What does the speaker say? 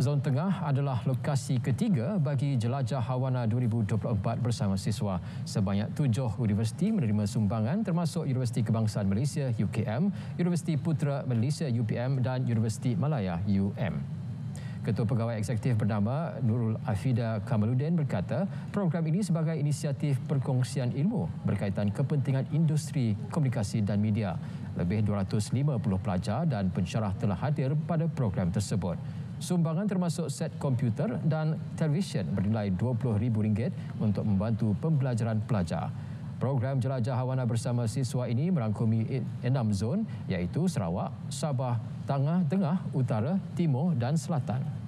Zon Tengah adalah lokasi ketiga bagi Jelajah Hawana 2024 bersama siswa. Sebanyak tujuh universiti menerima sumbangan termasuk Universiti Kebangsaan Malaysia UKM, Universiti Putra Malaysia UPM dan Universiti Malaya UM. Ketua Pegawai Eksekutif bernama Nurul Afida Kamaludin berkata program ini sebagai inisiatif perkongsian ilmu berkaitan kepentingan industri komunikasi dan media. Lebih 250 pelajar dan pensyarah telah hadir pada program tersebut. Sumbangan termasuk set komputer dan televisyen bernilai rm ringgit untuk membantu pembelajaran pelajar. Program Jelajah Hawana bersama siswa ini merangkumi enam zon iaitu Sarawak, Sabah, Tengah, Tengah, Utara, Timur dan Selatan.